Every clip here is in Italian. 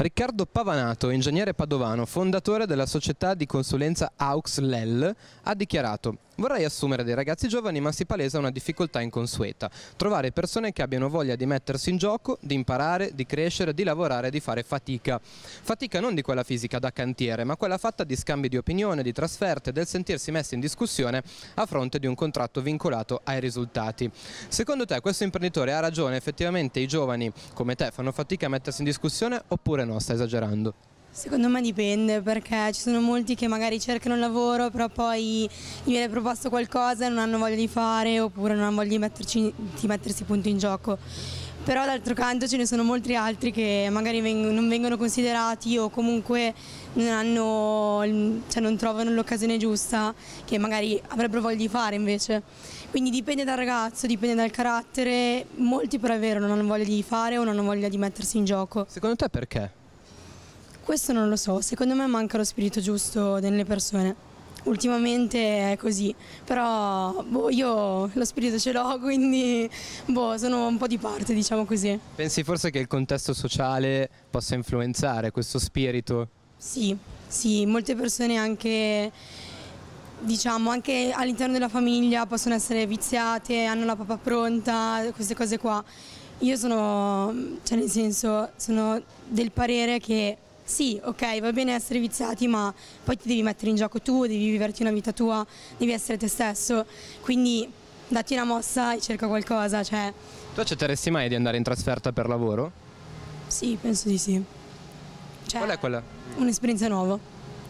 Riccardo Pavanato, ingegnere padovano, fondatore della società di consulenza AUX LEL, ha dichiarato Vorrei assumere dei ragazzi giovani ma si palesa una difficoltà inconsueta, trovare persone che abbiano voglia di mettersi in gioco, di imparare, di crescere, di lavorare, di fare fatica. Fatica non di quella fisica da cantiere, ma quella fatta di scambi di opinione, di trasferte, del sentirsi messi in discussione a fronte di un contratto vincolato ai risultati. Secondo te questo imprenditore ha ragione, effettivamente i giovani come te fanno fatica a mettersi in discussione oppure no, sta esagerando? Secondo me dipende perché ci sono molti che magari cercano lavoro però poi gli viene proposto qualcosa e non hanno voglia di fare oppure non hanno voglia di, metterci, di mettersi punto in gioco. Però d'altro canto ce ne sono molti altri che magari vengono, non vengono considerati o comunque non, hanno, cioè non trovano l'occasione giusta che magari avrebbero voglia di fare invece. Quindi dipende dal ragazzo, dipende dal carattere, molti per vero non hanno voglia di fare o non hanno voglia di mettersi in gioco. Secondo te perché? Questo non lo so, secondo me manca lo spirito giusto nelle persone. Ultimamente è così, però boh, io lo spirito ce l'ho, quindi boh, sono un po' di parte, diciamo così. Pensi forse che il contesto sociale possa influenzare questo spirito? Sì, sì, molte persone anche diciamo anche all'interno della famiglia possono essere viziate, hanno la papà pronta, queste cose qua. Io sono, cioè nel senso, sono del parere che sì, ok, va bene essere viziati, ma poi ti devi mettere in gioco tu, devi viverti una vita tua, devi essere te stesso. Quindi datti una mossa e cerca qualcosa. Cioè... Tu accetteresti mai di andare in trasferta per lavoro? Sì, penso di sì. Cioè, Qual è quella? Un'esperienza nuova.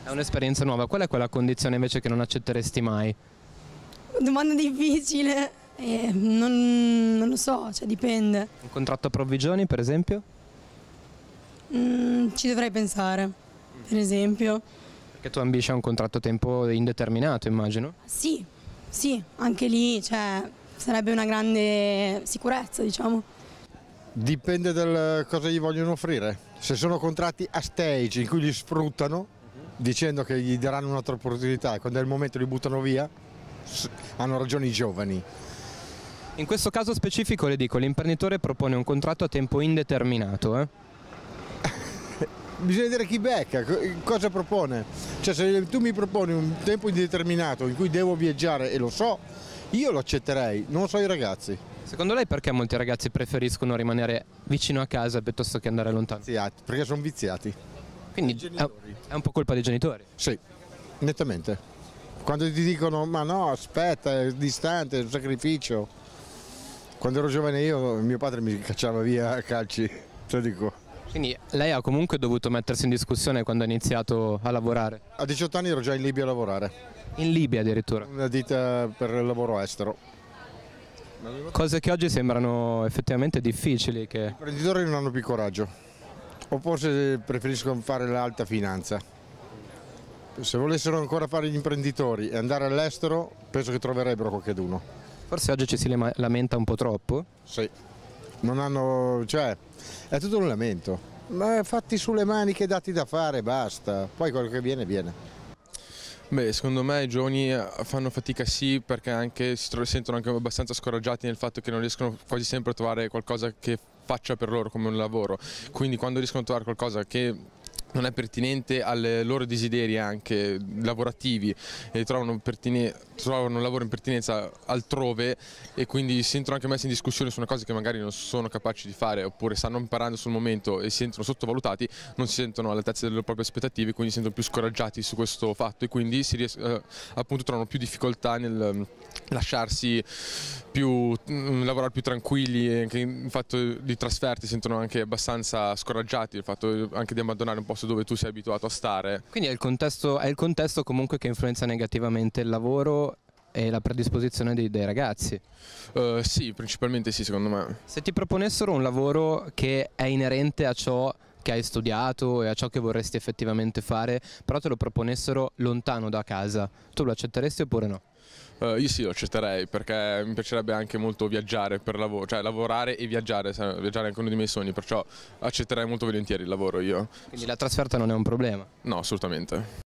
È un'esperienza nuova. Qual è quella condizione invece che non accetteresti mai? Domanda difficile. Eh, non, non, lo so, cioè dipende. Un contratto a provvigioni, per esempio? Mm ci dovrei pensare, per esempio. Perché tu ambisci a un contratto a tempo indeterminato, immagino? Sì, sì, anche lì cioè, sarebbe una grande sicurezza, diciamo. Dipende da cosa gli vogliono offrire. Se sono contratti a stage in cui li sfruttano, dicendo che gli daranno un'altra opportunità e quando è il momento li buttano via, hanno ragione i giovani. In questo caso specifico le dico, l'imprenditore propone un contratto a tempo indeterminato. Eh? bisogna vedere chi becca, cosa propone. Cioè se tu mi proponi un tempo indeterminato in cui devo viaggiare e lo so, io lo accetterei, non so i ragazzi. Secondo lei perché molti ragazzi preferiscono rimanere vicino a casa piuttosto che andare lontano? Viziati, perché sono viziati. Quindi è un po' colpa dei genitori? Sì, nettamente. Quando ti dicono ma no, aspetta, è distante, è un sacrificio. Quando ero giovane io mio padre mi cacciava via a calci, te lo dico. Quindi lei ha comunque dovuto mettersi in discussione quando ha iniziato a lavorare? A 18 anni ero già in Libia a lavorare. In Libia addirittura? Una ditta per il lavoro estero. Cose che oggi sembrano effettivamente difficili. Che... I imprenditori non hanno più coraggio, o forse preferiscono fare l'alta finanza. Se volessero ancora fare gli imprenditori e andare all'estero, penso che troverebbero qualcuno. Forse oggi ci si lamenta un po' troppo? Sì non hanno, cioè, è tutto un lamento. Ma fatti sulle maniche, dati da fare, basta. Poi quello che viene, viene. Beh, secondo me i giovani eh, fanno fatica sì perché anche, si sentono anche abbastanza scoraggiati nel fatto che non riescono quasi sempre a trovare qualcosa che faccia per loro come un lavoro. Quindi quando riescono a trovare qualcosa che non è pertinente ai loro desideri anche lavorativi e trovano pertinente trovano un lavoro in pertinenza altrove e quindi si entrano anche messi in discussione su una cosa che magari non sono capaci di fare oppure stanno imparando sul momento e si sentono sottovalutati, non si sentono all'altezza delle proprie aspettative, quindi si sentono più scoraggiati su questo fatto e quindi si ries- eh, appunto trovano più difficoltà nel mm, lasciarsi più, mh, mm, lavorare più tranquilli e anche il fatto di trasferti sentono anche abbastanza scoraggiati, il fatto eh, anche di abbandonare un posto dove tu sei abituato a stare. Quindi è il contesto, è il contesto comunque che influenza negativamente il lavoro e la predisposizione dei, dei ragazzi. Uh, sì, principalmente sì, secondo me. Se ti proponessero un lavoro che è inerente a ciò che hai studiato e a ciò che vorresti effettivamente fare, però te lo proponessero lontano da casa, tu lo accetteresti oppure no? Uh, io sì, lo accetterei perché mi piacerebbe anche molto viaggiare per lavoro, cioè lavorare e viaggiare, viaggiare è anche uno dei miei sogni, perciò accetterei molto volentieri il lavoro io. Quindi la trasferta non è un problema? No, assolutamente.